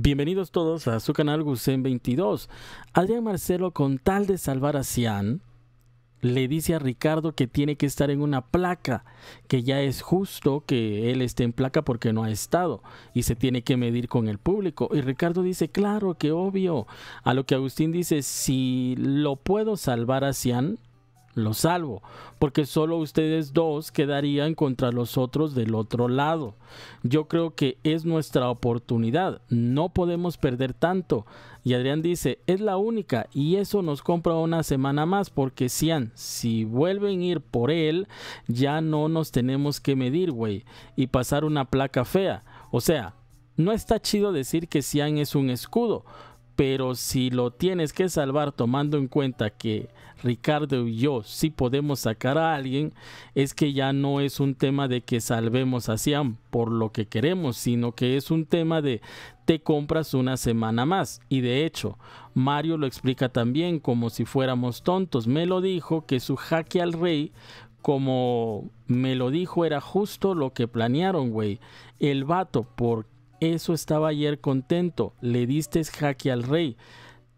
Bienvenidos todos a su canal Gusen 22. Adrián Marcelo, con tal de salvar a Cian, le dice a Ricardo que tiene que estar en una placa, que ya es justo que él esté en placa porque no ha estado y se tiene que medir con el público. Y Ricardo dice, claro, que obvio. A lo que Agustín dice, si lo puedo salvar a Cian, lo salvo, porque solo ustedes dos quedarían contra los otros del otro lado. Yo creo que es nuestra oportunidad, no podemos perder tanto. Y Adrián dice, es la única y eso nos compra una semana más porque Cian, si vuelven a ir por él, ya no nos tenemos que medir, güey, y pasar una placa fea. O sea, no está chido decir que Cian es un escudo, pero si lo tienes que salvar tomando en cuenta que Ricardo y yo sí podemos sacar a alguien, es que ya no es un tema de que salvemos a Siam por lo que queremos, sino que es un tema de te compras una semana más. Y de hecho, Mario lo explica también como si fuéramos tontos. Me lo dijo que su jaque al rey como me lo dijo, era justo lo que planearon, güey. El vato, por eso estaba ayer contento, le diste jaque al rey.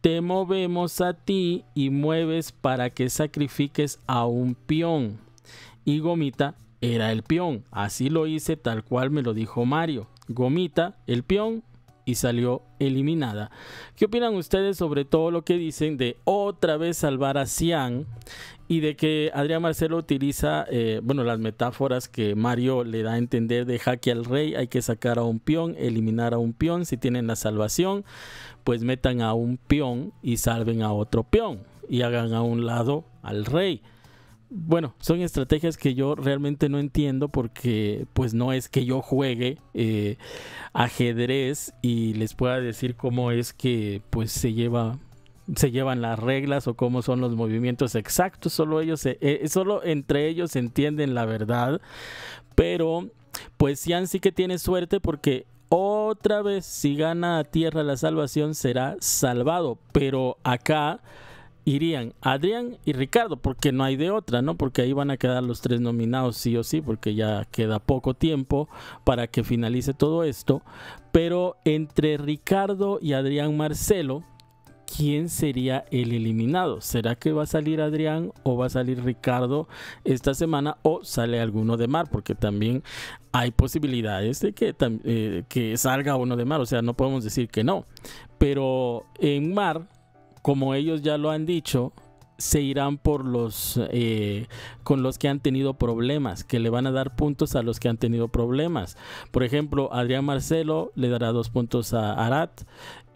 Te movemos a ti y mueves para que sacrifiques a un peón. Y Gomita era el peón, así lo hice tal cual me lo dijo Mario. Gomita, el peón, y salió eliminada. ¿Qué opinan ustedes sobre todo lo que dicen de otra vez salvar a Cian y de que Adrián Marcelo utiliza, eh, bueno, las metáforas que Mario le da a entender de jaque al rey, hay que sacar a un peón, eliminar a un peón, si tienen la salvación, pues metan a un peón y salven a otro peón y hagan a un lado al rey bueno, son estrategias que yo realmente no entiendo porque pues no es que yo juegue eh, ajedrez y les pueda decir cómo es que pues se lleva se llevan las reglas o cómo son los movimientos exactos, solo ellos eh, solo entre ellos entienden la verdad, pero pues Jan sí que tiene suerte porque otra vez si gana a tierra la salvación será salvado, pero acá irían Adrián y Ricardo, porque no hay de otra, ¿no? Porque ahí van a quedar los tres nominados sí o sí, porque ya queda poco tiempo para que finalice todo esto. Pero entre Ricardo y Adrián Marcelo, ¿quién sería el eliminado? ¿Será que va a salir Adrián o va a salir Ricardo esta semana o sale alguno de mar? Porque también hay posibilidades de que, eh, que salga uno de mar, o sea, no podemos decir que no. Pero en mar como ellos ya lo han dicho, se irán por los eh, con los que han tenido problemas, que le van a dar puntos a los que han tenido problemas. Por ejemplo, Adrián Marcelo le dará dos puntos a Arat,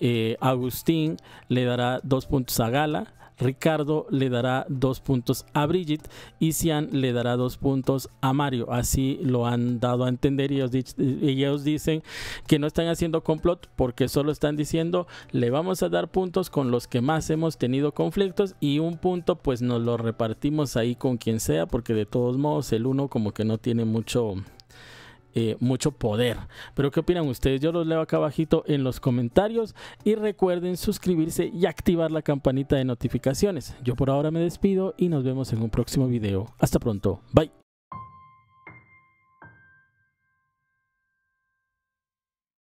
eh, Agustín le dará dos puntos a Gala, Ricardo le dará dos puntos a Brigitte y Sian le dará dos puntos a Mario. Así lo han dado a entender y ellos, ellos dicen que no están haciendo complot porque solo están diciendo le vamos a dar puntos con los que más hemos tenido conflictos y un punto pues nos lo repartimos ahí con quien sea porque de todos modos el uno como que no tiene mucho eh, mucho poder. Pero ¿qué opinan ustedes? Yo los leo acá abajito en los comentarios y recuerden suscribirse y activar la campanita de notificaciones. Yo por ahora me despido y nos vemos en un próximo video. Hasta pronto. Bye.